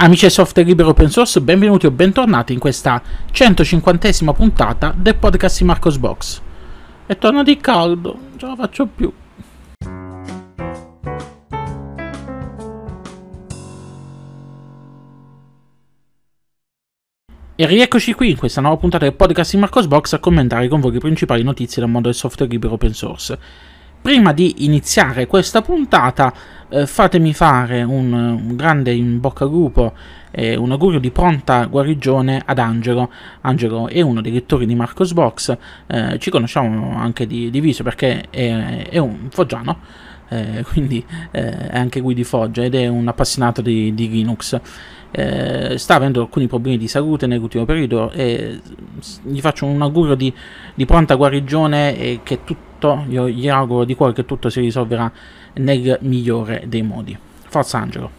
Amici del software libero open source, benvenuti o bentornati in questa 150esima puntata del podcast di Marcos Box. E torno di caldo, non ce la faccio più. E rieccoci qui in questa nuova puntata del podcast di Marcos Box a commentare con voi le principali notizie dal mondo del software libero open source prima di iniziare questa puntata eh, fatemi fare un, un, grande in bocca al lupo e un augurio di pronta guarigione ad Angelo. Angelo è uno dei lettori di Marcos Box, eh, ci conosciamo anche di, di viso perché è, è un foggiano, eh, quindi eh, è anche lui di Foggia ed è un appassionato di, di Linux. Eh, sta avendo alcuni problemi di salute nell'ultimo periodo e gli faccio un augurio di, di pronta guarigione e che tutto tutto, io gli auguro di cuore che tutto si risolverà nel migliore dei modi. Forza Angelo!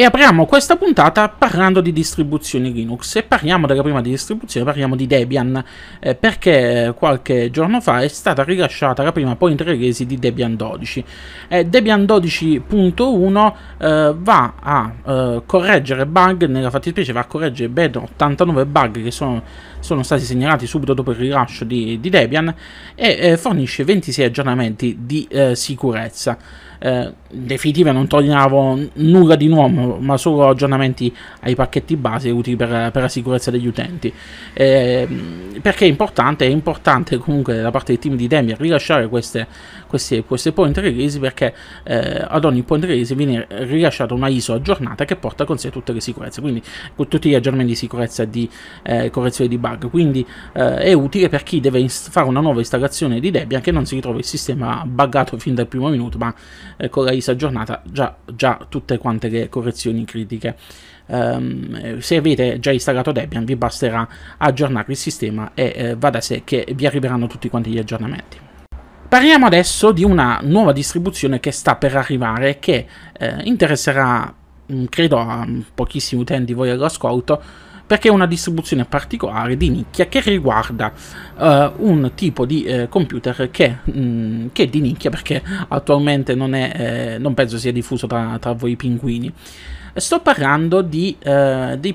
E apriamo questa puntata parlando di distribuzioni Linux. E parliamo della prima distribuzione, parliamo di Debian, eh, perché eh, qualche giorno fa è stata rilasciata la prima point release di Debian 12. Eh, Debian 12.1 eh, va a eh, correggere bug, nella fattispecie va a correggere ben 89 bug che sono sono stati segnalati subito dopo il rilascio di, di Debian e eh, fornisce 26 aggiornamenti di eh, sicurezza. Eh, definitiva non toglievo nulla di nuovo, ma solo aggiornamenti ai pacchetti base utili per, per la sicurezza degli utenti. Eh, perché è importante, è importante comunque da parte del team di Debian rilasciare queste, queste, queste point release perché eh, ad ogni point release viene rilasciata una ISO aggiornata che porta con sé tutte le sicurezze, quindi con tutti gli aggiornamenti di sicurezza e di eh, correzione di bug, quindi eh, è utile per chi deve inst- fare una nuova installazione di Debian che non si ritrova il sistema buggato fin dal primo minuto, ma eh, con la ISO aggiornata già, già tutte quante le correzioni critiche. Um, se avete già installato Debian vi basterà aggiornare il sistema e eh, va da sé che vi arriveranno tutti quanti gli aggiornamenti. Parliamo adesso di una nuova distribuzione che sta per arrivare che eh, interesserà, mm, credo, a mm, pochissimi utenti voi all'ascolto, perché è una distribuzione particolare di nicchia che riguarda uh, un tipo di eh, computer che, mh, mm, che, è di nicchia perché attualmente non, è, eh, non penso sia diffuso tra, tra voi pinguini. Sto parlando di, eh, dei,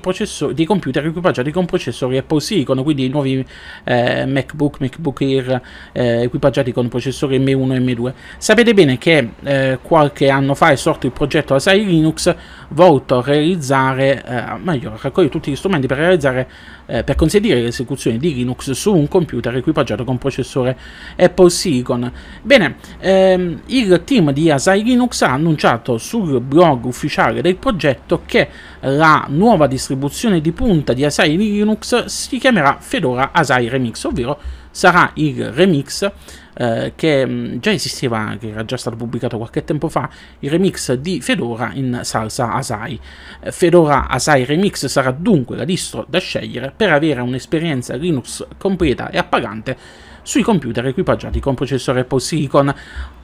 dei, computer equipaggiati con processori Apple Silicon, quindi i nuovi eh, MacBook, MacBook Air eh, equipaggiati con processori M1 e M2. Sapete bene che eh, qualche anno fa è sorto il progetto Asai Linux volto a realizzare, eh, meglio, a raccogliere tutti gli strumenti per realizzare, eh, per consentire l'esecuzione di Linux su un computer equipaggiato con processore Apple Silicon. Bene, ehm, il team di Asai Linux ha annunciato sul blog ufficiale del progetto che la nuova distribuzione di punta di Asai Linux si chiamerà Fedora Asai Remix, ovvero sarà il remix eh, che mm, già esisteva che era già stato pubblicato qualche tempo fa, il remix di Fedora in salsa Asai. Eh, Fedora Asai Remix sarà dunque la distro da scegliere per avere un'esperienza Linux completa e appagante sui computer equipaggiati con processore Apple Silicon.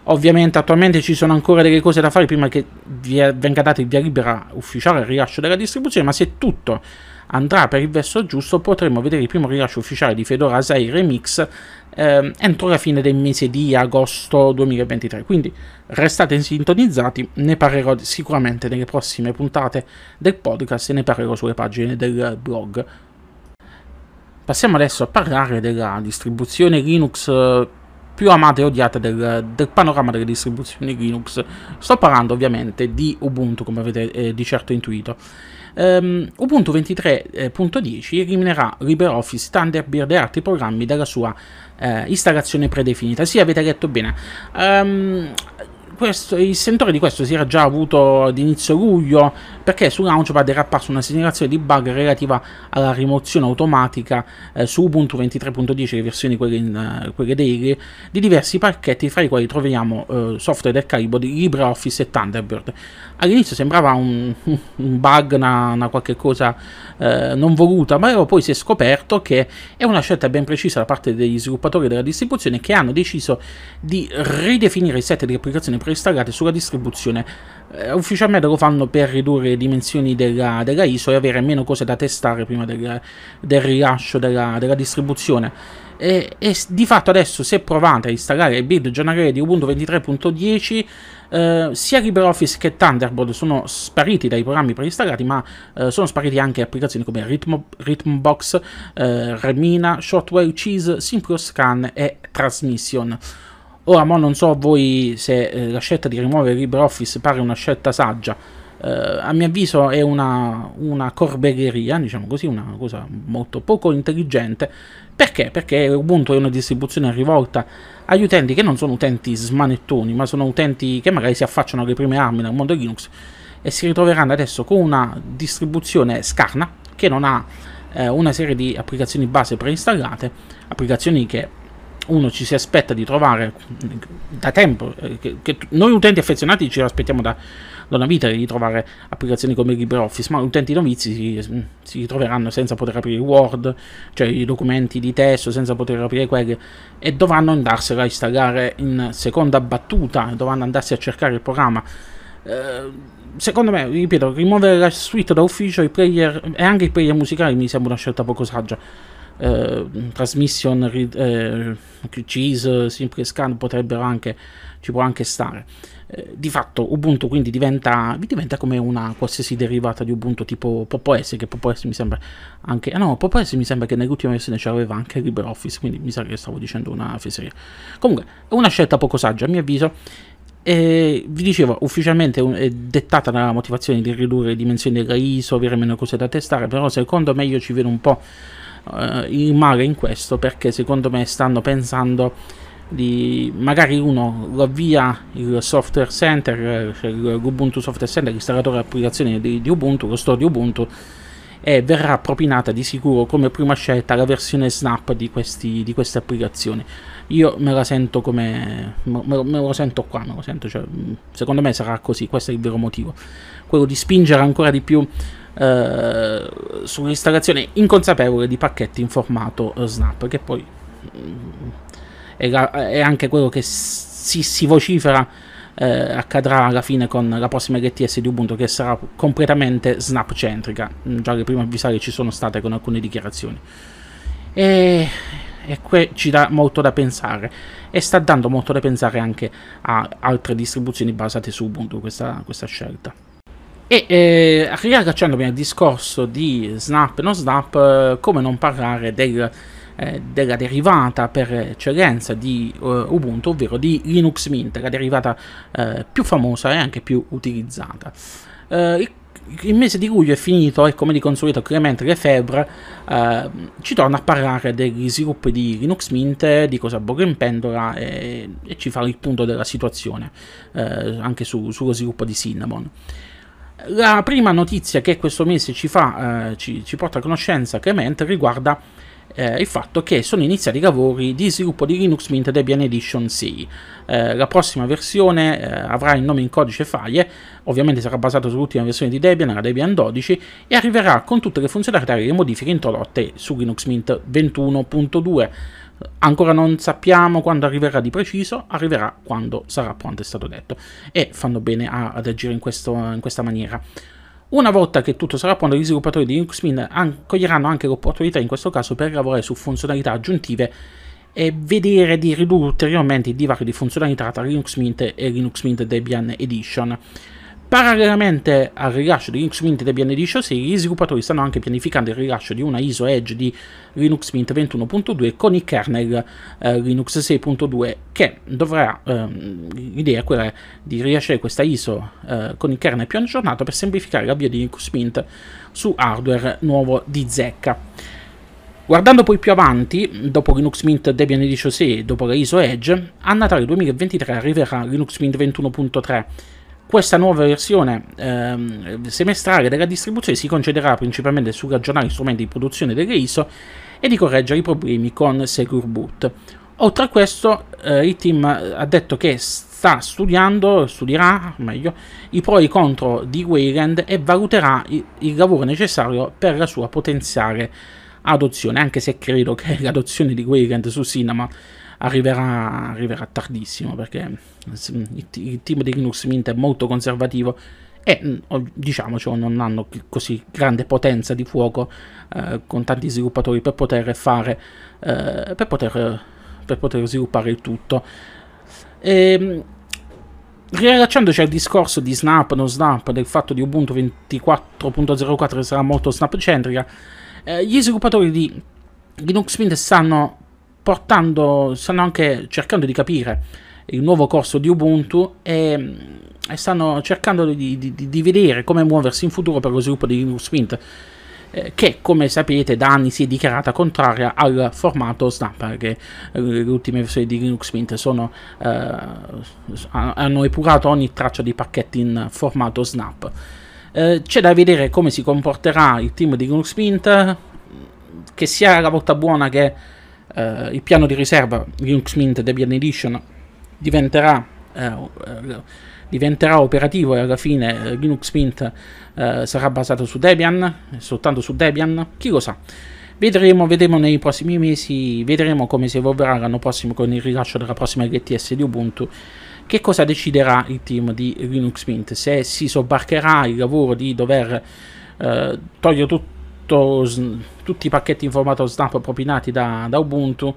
Ovviamente attualmente ci sono ancora delle cose da fare prima che venga data il via libera ufficiale al rilascio della distribuzione, ma se tutto andrà per il verso giusto potremo vedere il primo rilascio ufficiale di Fedora 6 Remix ehm, entro la fine del mese di agosto 2023. Quindi restate sintonizzati, ne parlerò sicuramente nelle prossime puntate del podcast e ne parlerò sulle pagine del blog. Passiamo adesso a parlare della distribuzione Linux eh, più amata e odiata del, del, panorama delle distribuzioni Linux. Sto parlando ovviamente di Ubuntu, come avete eh, di certo intuito ehm, Ubuntu 23.10 eliminerà LibreOffice, Thunderbird e altri programmi dalla sua eh, installazione predefinita. Sì, avete letto bene. Um, questo, il sentore di questo si era già avuto ad inizio luglio, perché su Launchpad era apparsa una segnalazione di bug relativa alla rimozione automatica eh, su Ubuntu 23.10, le versioni quelle, in, eh, quelle daily, di diversi pacchetti fra i quali troviamo eh, software del calibro di LibreOffice e Thunderbird. All'inizio sembrava un, un bug, una, una, qualche cosa eh, non voluta, ma poi si è scoperto che è una scelta ben precisa da parte degli sviluppatori della distribuzione che hanno deciso di ridefinire i set di applicazioni preinstallate sulla distribuzione eh, ufficialmente lo fanno per ridurre le dimensioni della, della, ISO e avere meno cose da testare prima del, del rilascio della, della distribuzione. E, e, di fatto adesso se provate a installare il build giornaliere di Ubuntu 23.10 eh, sia LibreOffice che Thunderbolt sono spariti dai programmi preinstallati ma eh, sono spariti anche applicazioni come Rhythm, Rhythmbox, eh, Remina, Shotwave Cheese, Simploscan e Transmission. Ora, mo non so voi se eh, la scelta di rimuovere LibreOffice pare una scelta saggia. Eh, a mio avviso è una, una corbelleria, diciamo così, una cosa molto poco intelligente. Perché? Perché Ubuntu è una distribuzione rivolta agli utenti che non sono utenti smanettoni, ma sono utenti che magari si affacciano alle prime armi nel mondo Linux e si ritroveranno adesso con una distribuzione scarna che non ha eh, una serie di applicazioni base preinstallate, applicazioni che uno ci si aspetta di trovare da tempo, eh, che, che noi utenti affezionati ci aspettiamo da, da una vita di trovare applicazioni come LibreOffice, ma utenti novizi si, mm, si troveranno senza poter aprire Word, cioè i documenti di testo, senza poter aprire quelli, e dovranno andarsela a installare in seconda battuta, dovranno andarsi a cercare il programma. Eh, secondo me, ripeto, rimuovere la suite da ufficio player, e anche i player musicali mi sembra una scelta poco saggia Ehm, transmission eh, Cheese, Simple Scan potrebbero anche, ci può anche stare. Eh, di fatto Ubuntu quindi diventa, diventa, come una qualsiasi derivata di Ubuntu tipo PopOS, che PopOS mi sembra anche... Ah no, PopOS mi sembra che nell'ultima versione c'aveva anche LibreOffice, quindi mi sa che stavo dicendo una fesseria. Comunque, è una scelta poco saggia a mio avviso. E vi dicevo, ufficialmente è dettata dalla motivazione di ridurre le dimensioni della ISO, avere meno cose da testare, però secondo me io ci vedo un po' eh, il male in questo perché secondo me stanno pensando di magari uno lo avvia il software center, cioè l'Ubuntu Software Center, l'installatore applicazioni di, di Ubuntu, lo store di Ubuntu e verrà propinata di sicuro come prima scelta la versione snap di, questi, di queste applicazioni. Io me la sento come. Me, me, me lo sento qua, me lo sento, cioè, mm, secondo me sarà così, questo è il vero motivo. Quello di spingere ancora di più eh, su un'installazione inconsapevole di pacchetti in formato eh, Snap, che poi mm, è, la, è anche quello che si, si vocifera eh, accadrà alla fine con la prossima LTS di Ubuntu che sarà completamente Snap centrica. Mm, già le prime avvisali ci sono state con alcune dichiarazioni. E, e qui ci dà molto da pensare e sta dando molto da pensare anche a altre distribuzioni basate su Ubuntu questa, questa scelta. E eh, riallacciandomi al discorso di snap e non snap, eh, come non parlare del, eh, della derivata per eccellenza di eh, Ubuntu, ovvero di Linux Mint, la derivata eh, più famosa e anche più utilizzata. Eh, il, il, mese di luglio è finito e come di consueto Clemente Lefebvre ci torna a parlare degli sviluppi di Linux Mint, di cosa Borgo in pendola e, e, ci fa il punto della situazione anche su, sullo sviluppo di Cinnamon. La prima notizia che questo mese ci, fa, eh, ci, ci porta a conoscenza Clement, riguarda eh, il fatto che sono iniziati i lavori di sviluppo di Linux Mint Debian Edition 6. Eh, la prossima versione eh, avrà il nome in codice Faie, ovviamente sarà basato sull'ultima versione di Debian, la Debian 12, e arriverà con tutte le funzionalità e le modifiche introdotte su Linux Mint 21.2. Ancora non sappiamo quando arriverà di preciso, arriverà quando sarà pronto, è stato detto. E fanno bene ad agire in, questo, in questa maniera. Una volta che tutto sarà pronto, gli sviluppatori di Linux Mint an coglieranno anche l'opportunità in questo caso per lavorare su funzionalità aggiuntive e vedere di ridurre ulteriormente il divario di funzionalità tra Linux Mint e Linux Mint Debian Edition. Parallelamente al rilascio di Linux Mint e Debian 16, gli sviluppatori stanno anche pianificando il rilascio di una ISO Edge di Linux Mint 21.2 con il kernel eh, Linux 6.2 che dovrà, ehm, l'idea è quella di rilasciare questa ISO eh, con il kernel più aggiornato per semplificare l'avvio di Linux Mint su hardware nuovo di zecca. Guardando poi più avanti, dopo Linux Mint Debian 16 e dopo la ISO Edge, a Natale 2023 arriverà Linux Mint 21.3 questa nuova versione ehm, semestrale della distribuzione si concentrerà principalmente su ragionare strumenti di produzione delle ISO e di correggere i problemi con Secure Boot. Oltre a questo, eh, il team ha detto che sta studiando, studierà meglio, i pro e i contro di Wayland e valuterà il lavoro necessario per la sua potenziale adozione, anche se credo che l'adozione di Wayland su Cinema arriverà, arriverà tardissimo perché il team di Linux Mint è molto conservativo e mm, diciamoci non hanno così grande potenza di fuoco eh, con tanti sviluppatori per poter fare eh, per, poter, per poter sviluppare il tutto e, ehm, riallacciandoci al discorso di snap non snap del fatto di Ubuntu 24.04 sarà molto snap centrica eh, gli sviluppatori di Linux Mint stanno portando, stanno anche cercando di capire il nuovo corso di Ubuntu e, e stanno cercando di, di, di, vedere come muoversi in futuro per lo sviluppo di Linux Mint, eh, che come sapete da anni si è dichiarata contraria al formato Snap, perché eh, le ultime versioni di Linux Mint sono, eh, hanno epurato ogni traccia di pacchetti in formato Snap. Eh, c'è da vedere come si comporterà il team di Linux Mint, che sia la volta buona che eh, il piano di riserva Linux Mint Debian Edition diventerà, eh, eh, diventerà operativo e alla fine Linux eh, Mint eh, sarà basato su Debian, soltanto su Debian, chi lo sa. Vedremo, vedremo nei prossimi mesi, vedremo come si evolverà l'anno prossimo con il rilascio della prossima GTS di Ubuntu che cosa deciderà il team di Linux Mint, se si sobbarcherà il lavoro di dover eh, togliere tutto tutto, tutti i pacchetti in formato snap propinati da, da Ubuntu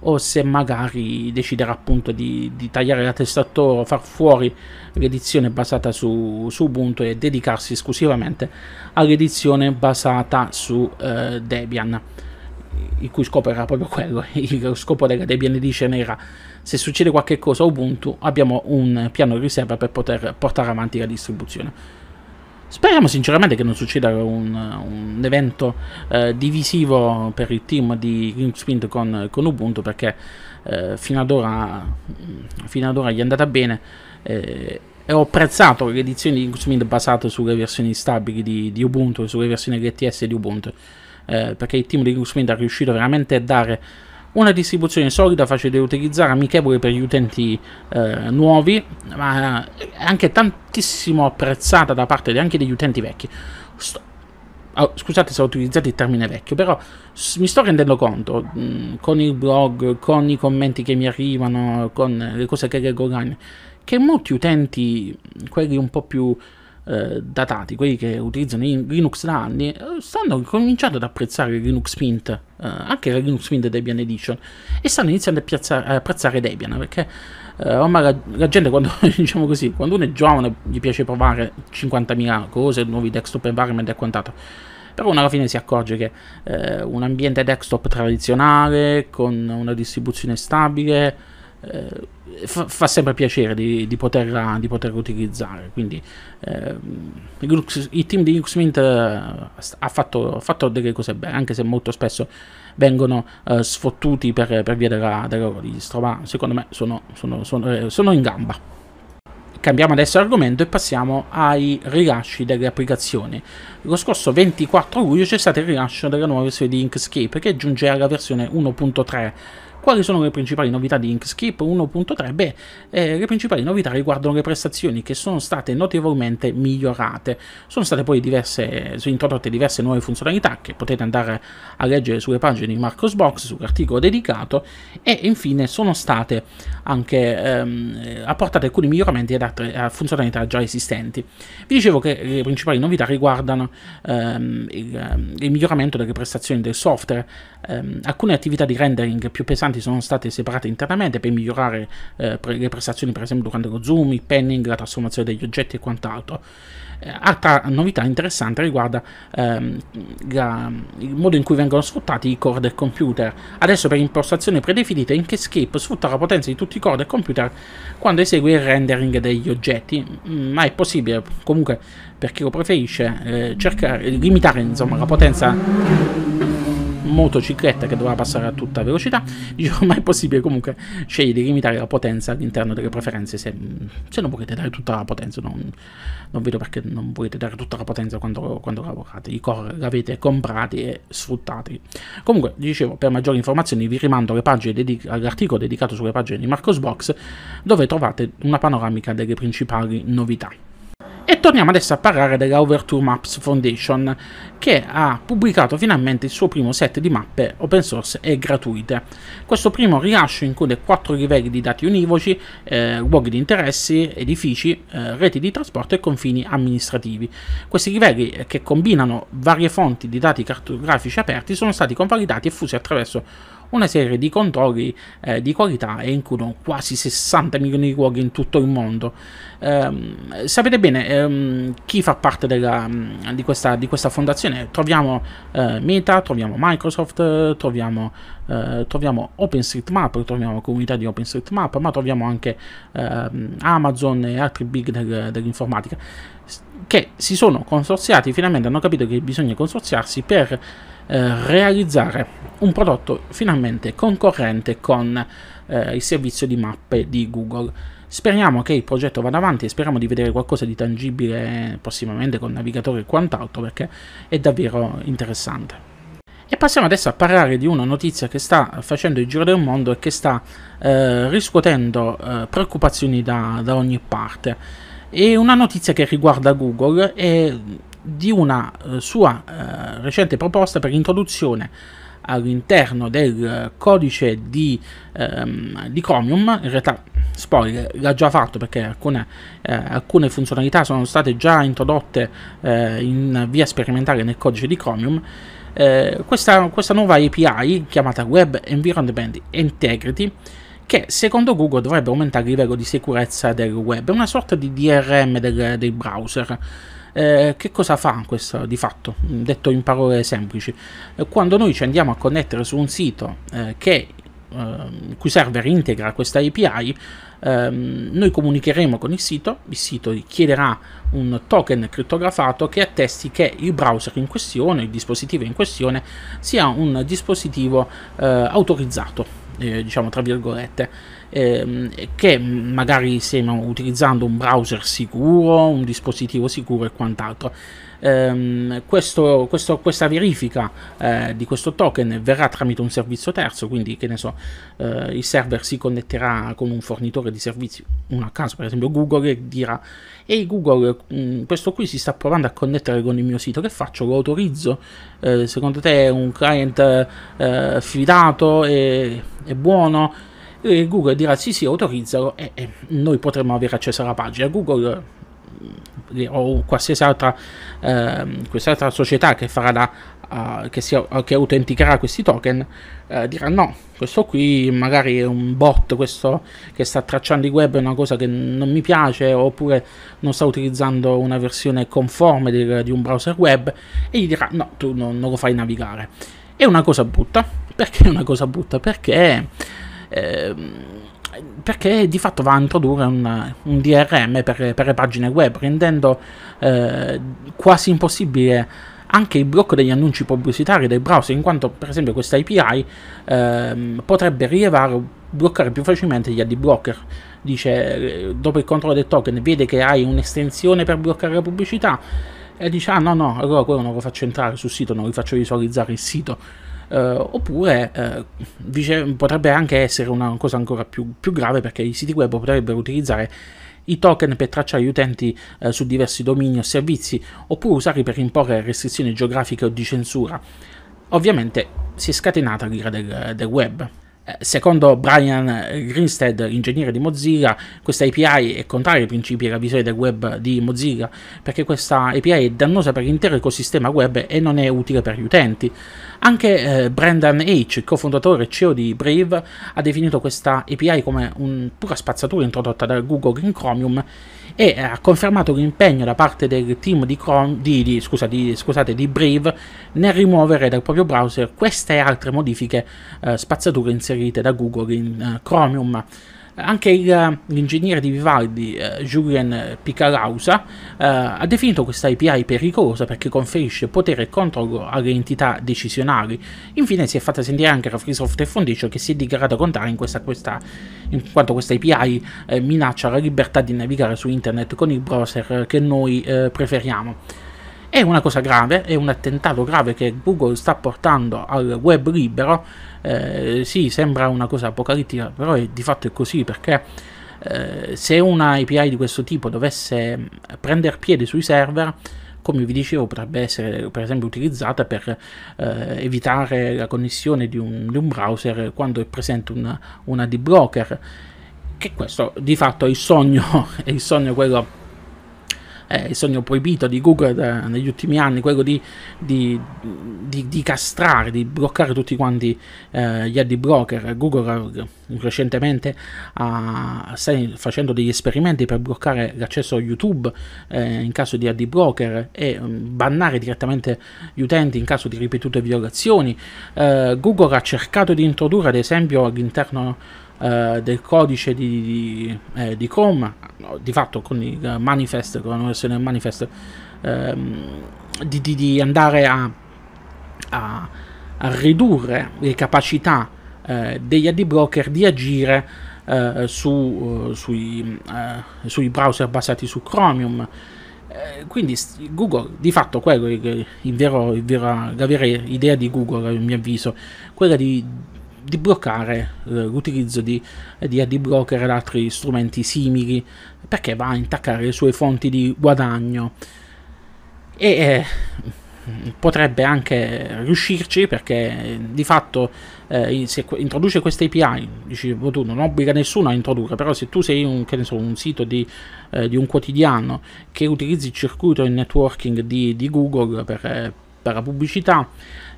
o se magari deciderà appunto di, di tagliare la testa a toro, far fuori l'edizione basata su, su, Ubuntu e dedicarsi esclusivamente all'edizione basata su eh, Debian il cui scopo era proprio quello, il scopo della Debian Edition era se succede qualche cosa a Ubuntu abbiamo un piano di riserva per poter portare avanti la distribuzione. Speriamo sinceramente che non succeda un, un evento eh, divisivo per il team di Greenspint con, con Ubuntu perché eh, fino, ad ora, mm, fino, ad ora, gli è andata bene eh, e ho apprezzato le edizioni di Greenspint basate sulle versioni stabili di, di Ubuntu e sulle versioni LTS di Ubuntu eh, perché il team di Greenspint è riuscito veramente a dare una distribuzione solida, facile da utilizzare, amichevole per gli utenti eh, nuovi, ma anche tantissimo apprezzata da parte anche degli utenti vecchi. Sto ah, scusate se ho utilizzato il termine vecchio, però mi sto rendendo conto mh, mm, con il blog, con i commenti che mi arrivano, con le cose che leggo online, che molti utenti, quelli un po' più eh, datati, quelli che utilizzano Linux da anni, eh, stanno cominciando ad apprezzare Linux Mint, eh, anche la Linux Mint Debian Edition, e stanno iniziando a, piazzare, a apprezzare Debian perché eh, ormai la, la gente, quando, diciamo così, quando uno è giovane gli piace provare 50.000 cose, nuovi desktop environment e quant'altro però alla fine si accorge che eh, un ambiente desktop tradizionale con una distribuzione stabile eh, fa, fa, sempre piacere di, di, poterla, di poterla, utilizzare. Quindi eh, Lux, il team di Luxmint eh, ha fatto, ha, fatto, delle cose belle, anche se molto spesso vengono eh, sfottuti per, per, via della, della distro. ma secondo me sono, sono, sono, eh, sono in gamba cambiamo adesso argomento e passiamo ai rilasci delle applicazioni. Lo scorso 24 luglio c'è stato il rilascio della nuova versione di Inkscape che giunge alla versione 1.3 quali sono le principali novità di Inkscape 1.3? Beh, eh, le principali novità riguardano le prestazioni che sono state notevolmente migliorate. Sono state poi diverse, eh, sono introdotte diverse nuove funzionalità che potete andare a leggere sulle pagine di Marcosbox, sull'articolo dedicato e infine sono state anche ehm, eh, apportate alcuni miglioramenti ad altre a funzionalità già esistenti. Vi dicevo che le principali novità riguardano ehm, il, ehm, il, miglioramento delle prestazioni del software, ehm, alcune attività di rendering più pesanti importanti sono state separate internamente per migliorare eh, pre le prestazioni, per esempio, durante lo zoom, il panning, la trasformazione degli oggetti e quant'altro. Eh, altra novità interessante riguarda ehm, la, il modo in cui vengono sfruttati i core del computer. Adesso per impostazione predefinita Inkscape sfrutta la potenza di tutti i core del computer quando esegue il rendering degli oggetti, mm, ma è possibile comunque per chi lo preferisce eh, cercare, limitare insomma, la potenza motocicletta che doveva passare a tutta velocità, dicevo ma è possibile comunque scegliere di limitare la potenza all'interno delle preferenze se, se non volete dare tutta la potenza, non, non, vedo perché non volete dare tutta la potenza quando, quando lavorate, i core l'avete comprati e sfruttati. Comunque dicevo per maggiori informazioni vi rimando dedi all'articolo dedicato sulle pagine di Marcosbox dove trovate una panoramica delle principali novità. E torniamo adesso a parlare della Overture Maps Foundation, che ha pubblicato finalmente il suo primo set di mappe open source e gratuite. Questo primo rilascio include 4 livelli di dati univoci, eh, luoghi di interessi, edifici, eh, reti di trasporto e confini amministrativi. Questi livelli, eh, che combinano varie fonti di dati cartografici aperti, sono stati convalidati e fusi attraverso una serie di controlli eh, di qualità e includono quasi 60 milioni di luoghi in tutto il mondo. Ehm, sapete bene, eh, ehm, chi fa parte della, mm, di, questa, di, questa, fondazione troviamo eh, Meta, troviamo Microsoft, troviamo, eh, troviamo OpenStreetMap, troviamo comunità di OpenStreetMap, ma troviamo anche ehm, Amazon e altri big del, dell'informatica che si sono consorziati, finalmente hanno capito che bisogna consorziarsi per eh, realizzare un prodotto finalmente concorrente con eh, il servizio di mappe di Google. Speriamo che il progetto vada avanti e speriamo di vedere qualcosa di tangibile prossimamente con navigatore e quant'altro perché è davvero interessante. E passiamo adesso a parlare di una notizia che sta facendo il giro del mondo e che sta eh, riscuotendo eh, preoccupazioni da, da, ogni parte. È una notizia che riguarda Google e di una eh, sua eh, recente proposta per l'introduzione all'interno del eh, codice di, ehm, di Chromium, in realtà spoiler, l'ha già fatto perché alcune, eh, alcune, funzionalità sono state già introdotte eh, in via sperimentale nel codice di Chromium. Eh, questa, questa, nuova API, chiamata Web Environment Integrity, che secondo Google dovrebbe aumentare il livello di sicurezza del web, è una sorta di DRM del, del browser. Eh, che cosa fa questo di fatto? Mm, detto in parole semplici, eh, quando noi ci andiamo a connettere su un sito eh, che, il ehm, cui server integra questa API, ehm, noi comunicheremo con il sito, il sito chiederà un token criptografato che attesti che il browser in questione, il dispositivo in questione, sia un dispositivo eh, autorizzato. Eh, diciamo tra virgolette ehm, che magari stiamo utilizzando un browser sicuro un dispositivo sicuro e quant'altro ehm, questo, questo, questa verifica eh, di questo token verrà tramite un servizio terzo, quindi che ne so, eh, il server si connetterà con un fornitore di servizi, uno a caso per esempio Google, e dirà, ehi Google, mh, mm, questo qui si sta provando a connettere con il mio sito, che faccio? Lo autorizzo? Eh, secondo te è un client eh, fidato? È, è buono? Google dirà sì sì autorizzalo e, e noi potremo avere accesso alla pagina Google o qualsiasi altra, ehm, altra società che farà da Uh, che, sia, che, autenticherà questi token uh, dirà no, questo qui magari è un bot, questo che sta tracciando i web è una cosa che non mi piace oppure non sta utilizzando una versione conforme di, di un browser web e gli dirà no, tu non, non, lo fai navigare. È una cosa brutta, perché è una cosa brutta? Perché... Ehm, perché di fatto va a introdurre un, un DRM per, per, le pagine web, rendendo eh, quasi impossibile anche il blocco degli annunci pubblicitari del browser, in quanto per esempio questa API ehm, potrebbe rilevare o bloccare più facilmente gli ad blocker. Dice, eh, dopo il controllo del token, vede che hai un'estensione per bloccare la pubblicità e dice, ah no no, allora quello non lo faccio entrare sul sito, non vi faccio visualizzare il sito eh, oppure eh, dice, potrebbe anche essere una cosa ancora più, più grave perché i siti web potrebbero utilizzare i token per tracciare gli utenti eh, su diversi domini o servizi, oppure usarli per imporre restrizioni geografiche o di censura. Ovviamente si è scatenata l'ira del, del web. Eh, secondo Brian Grinstead, ingegnere di Mozilla, questa API è contraria ai principi e alla visione del web di Mozilla, perché questa API è dannosa per l'intero ecosistema web e non è utile per gli utenti. Anche eh, Brendan H., cofondatore e CEO di Brave, ha definito questa API come una pura spazzatura introdotta da Google in Chromium e eh, ha confermato l'impegno da parte del team di, Chrome, di, di, scusa, di, scusate, di Brave nel rimuovere dal proprio browser queste e altre modifiche eh, spazzature inserite da Google in eh, Chromium. Anche il, eh, l'ingegnere di Vivaldi, eh, Julien Picalausa, eh, ha definito questa API pericolosa perché conferisce potere e controllo alle entità decisionali. Infine si è fatta sentire anche la Freesoft Foundation che si è dichiarata contraria in, questa, questa, in quanto questa API eh, minaccia la libertà di navigare su internet con il browser che noi eh, preferiamo. È una cosa grave, è un attentato grave che Google sta portando al web libero. Eh, sì, sembra una cosa apocalittica, però è, di fatto è così perché eh, se una API di questo tipo dovesse prendere piede sui server, come vi dicevo, potrebbe essere per esempio utilizzata per eh, evitare la connessione di un, di un, browser quando è presente una, una d blocker. che questo di fatto è il sogno, è il sogno quello eh, il sogno proibito di Google da, eh, negli ultimi anni, quello di, di, di, di, castrare, di bloccare tutti quanti eh, gli ad broker. Google eh, recentemente ah, sta facendo degli esperimenti per bloccare l'accesso a YouTube eh, in caso di ad broker e mm, bannare direttamente gli utenti in caso di ripetute violazioni. Eh, Google ha cercato di introdurre, ad esempio, all'interno eh, del codice di, di, eh, di Chrome, no, di fatto con il eh, manifest, con la versione del manifest, ehm, di, di, di, andare a, a, a, ridurre le capacità eh, degli ad blocker di agire eh, su, sui, sui, browser basati su Chromium quindi Google di fatto quello il vero, il vero, la vera idea di Google a mio avviso quella di di bloccare eh, l'utilizzo di, di ADBlocker ed altri strumenti simili perché va a intaccare le sue fonti di guadagno e eh, potrebbe anche riuscirci perché eh, di fatto eh, se introduce questa API, dici, boh, tu non obbliga nessuno a introdurre, però se tu sei un, so, un sito di, eh, di, un quotidiano che utilizzi il circuito in networking di, di Google per eh, per la pubblicità,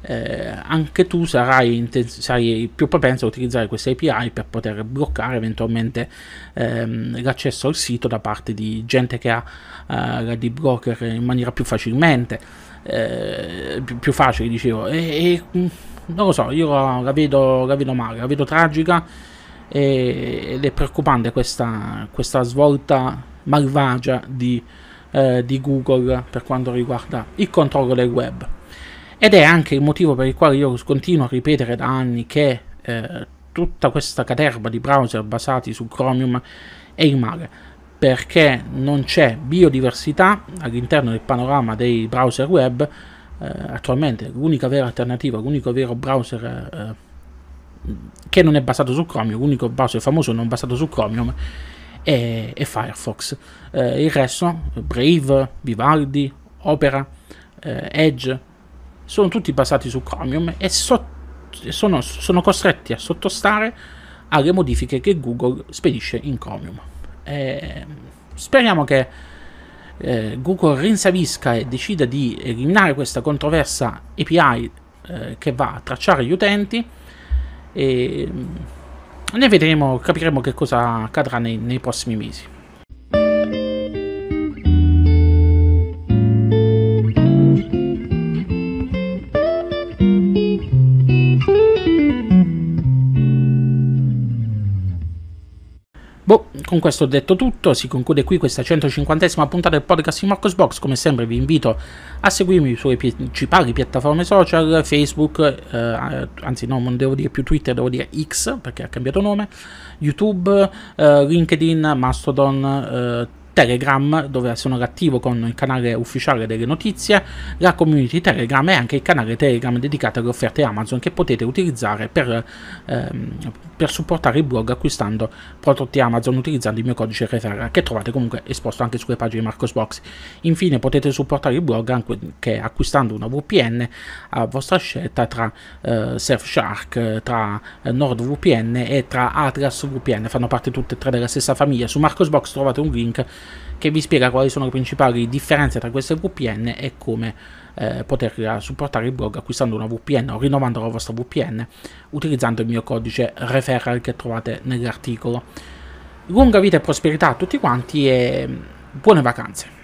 eh, anche tu sarai, sarai, più propenso a utilizzare questa API per poter bloccare eventualmente ehm, l'accesso al sito da parte di gente che ha eh, la d blocker in maniera più facilmente, eh, più, più, facile dicevo, e, e, mm, non lo so, io la vedo, la vedo male, la vedo tragica e, ed è preoccupante questa, questa svolta malvagia di eh, di Google per quanto riguarda il controllo del web. Ed è anche il motivo per il quale io continuo a ripetere da anni che eh, tutta questa caterba di browser basati su Chromium è il male, perché non c'è biodiversità all'interno del panorama dei browser web. Eh, attualmente l'unica vera alternativa, l'unico vero browser eh, che non è basato su Chromium, l'unico browser famoso non basato su Chromium e, e Firefox. Eh, il resto, Brave, Vivaldi, Opera, eh, Edge, sono tutti basati su Chromium e so, sono, sono, costretti a sottostare alle modifiche che Google spedisce in Chromium. Eh, speriamo che eh, Google rinsavisca e decida di eliminare questa controversa API eh, che va a tracciare gli utenti. E, ne vedremo, capiremo che cosa accadrà nei, nei prossimi mesi. Boh, con questo ho detto tutto, si conclude qui questa 150esima puntata del podcast di Marcos Box, come sempre vi invito a seguirmi sulle principali piattaforme social, Facebook, eh, anzi no, non devo dire più Twitter, devo dire X perché ha cambiato nome, YouTube, eh, LinkedIn, Mastodon, eh, Telegram, dove sono attivo con il canale ufficiale delle notizie, la community Telegram e anche il canale Telegram dedicato alle offerte Amazon che potete utilizzare per, ehm, per supportare il blog acquistando prodotti Amazon utilizzando il mio codice referral che trovate comunque esposto anche sulle pagine di Marcosbox. Infine potete supportare il blog anche acquistando una VPN a vostra scelta tra eh, Surfshark, tra eh, NordVPN e tra Atlas VPN, fanno parte tutte e tre della stessa famiglia. Su Marcosbox trovate un link che vi spiega quali sono le principali differenze tra queste VPN e come eh, poter eh, supportare il blog acquistando una VPN o rinnovando la vostra VPN utilizzando il mio codice referral che trovate nell'articolo. Lunga vita e prosperità a tutti quanti e mm, buone vacanze!